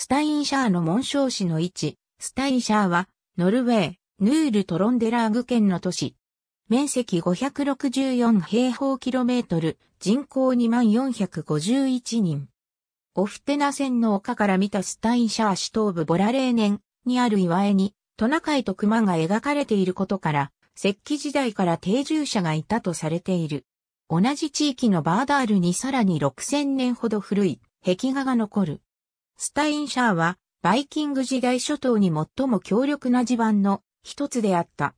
スタインシャーの紋章市の位置、スタインシャーは、ノルウェー、ヌールトロンデラーグ県の都市。面積564平方キロメートル、人口2451人。オフテナ線の丘から見たスタインシャー市東部ボラレーネンにある岩絵に、トナカイと熊が描かれていることから、石器時代から定住者がいたとされている。同じ地域のバーダールにさらに6000年ほど古い壁画が残る。スタインシャーは、バイキング時代諸島に最も強力な地盤の一つであった。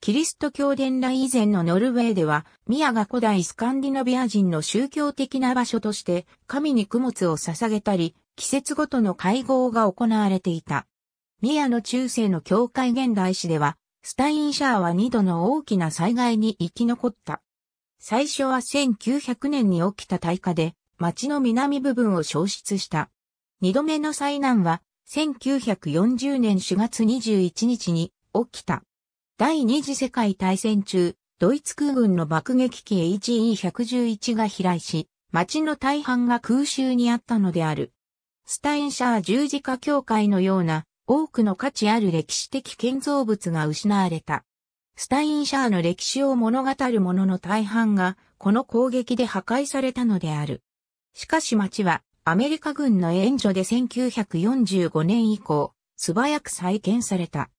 キリスト教伝来以前のノルウェーでは、ミアが古代スカンディナビア人の宗教的な場所として、神に供物を捧げたり、季節ごとの会合が行われていた。ミアの中世の教会現代史では、スタインシャーは二度の大きな災害に生き残った。最初は1900年に起きた大火で、町の南部分を消失した。二度目の災難は、1940年4月21日に起きた。第二次世界大戦中、ドイツ空軍の爆撃機 HE111 が飛来し、町の大半が空襲にあったのである。スタインシャー十字架協会のような多くの価値ある歴史的建造物が失われた。スタインシャーの歴史を物語るものの大半がこの攻撃で破壊されたのである。しかし町はアメリカ軍の援助で1945年以降、素早く再建された。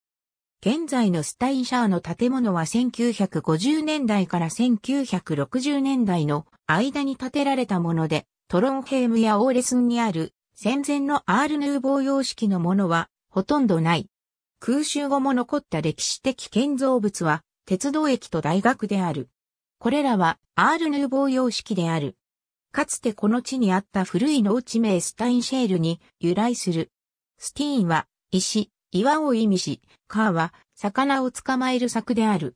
現在のスタインシャーの建物は1950年代から1960年代の間に建てられたもので、トロンヘームやオーレスンにある戦前のアールヌーボー様式のものはほとんどない。空襲後も残った歴史的建造物は鉄道駅と大学である。これらはアールヌーボー様式である。かつてこの地にあった古い農地名スタインシェールに由来する。スティーンは石、岩を意味し、カーは魚を捕まえる柵である。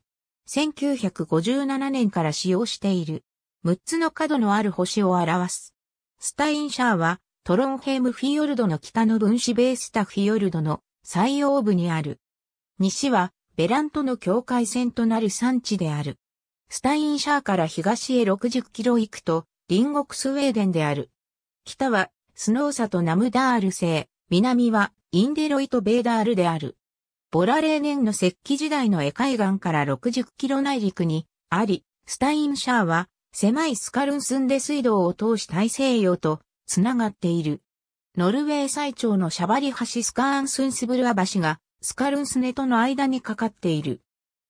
1957年から使用している。6つの角のある星を表す。スタインシャーはトロンヘームフィヨルドの北の分子ベースタフィヨルドの最央部にある。西はベラントの境界線となる産地である。スタインシャーから東へ60キロ行くと隣国スウェーデンである。北はスノーサとナムダール製、南はインデロイト・ベーダールである。ボラレー年の石器時代の絵海岸から60キロ内陸にあり、スタインシャーは狭いスカルンスンデ水道を通し大西洋とつながっている。ノルウェー最長のシャバリ橋スカーンスンスブルア橋がスカルンスネとの間にかかっている。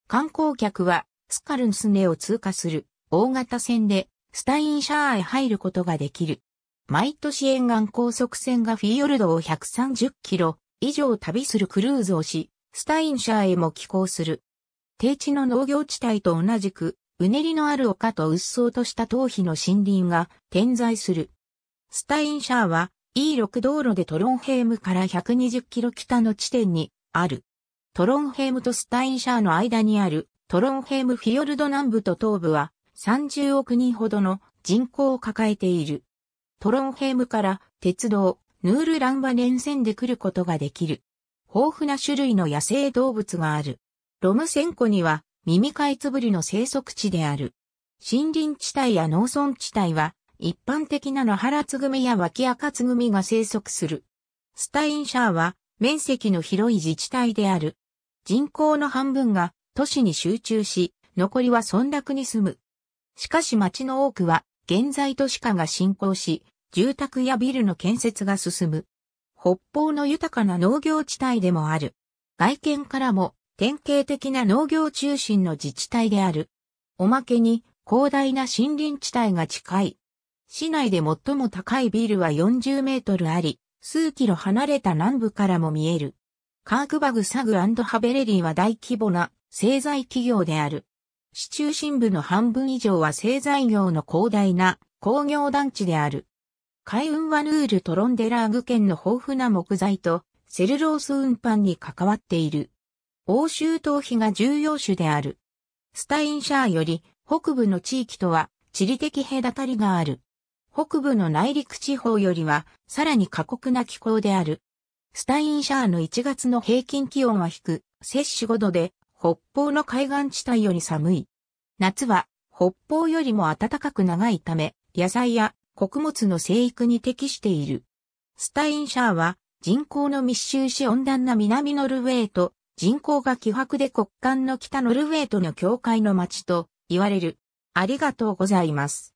観光客はスカルンスネを通過する大型船でスタインシャーへ入ることができる。毎年沿岸高速船がフィヨルドを130キロ以上旅するクルーズをし、スタインシャーへも寄港する。低地の農業地帯と同じく、うねりのある丘と鬱蒼とした頭皮の森林が点在する。スタインシャーは E6 道路でトロンヘームから120キロ北の地点にある。トロンヘームとスタインシャーの間にあるトロンヘームフィヨルド南部と東部は30億人ほどの人口を抱えている。トロンヘームから鉄道、ヌールランは連戦で来ることができる。豊富な種類の野生動物がある。ロムセンコには耳かいつぶりの生息地である。森林地帯や農村地帯は一般的な野原つぐみや脇赤つぐみが生息する。スタインシャーは面積の広い自治体である。人口の半分が都市に集中し、残りは村落に住む。しかし町の多くは現在都市化が進行し、住宅やビルの建設が進む。北方の豊かな農業地帯でもある。外見からも典型的な農業中心の自治体である。おまけに広大な森林地帯が近い。市内で最も高いビルは40メートルあり、数キロ離れた南部からも見える。カークバグサグハベレリーは大規模な製材企業である。市中心部の半分以上は製材業の広大な工業団地である。海運はヌール・トロンデラーグ県の豊富な木材とセルロース運搬に関わっている。欧州頭皮が重要種である。スタインシャーより北部の地域とは地理的隔たりがある。北部の内陸地方よりはさらに過酷な気候である。スタインシャーの1月の平均気温は低、摂氏5度で北方の海岸地帯より寒い。夏は北方よりも暖かく長いため、野菜や穀物の生育に適している。スタインシャーは人口の密集し温暖な南ノルウェーと人口が希薄で国間の北ノルウェーとの境界の町と言われる。ありがとうございます。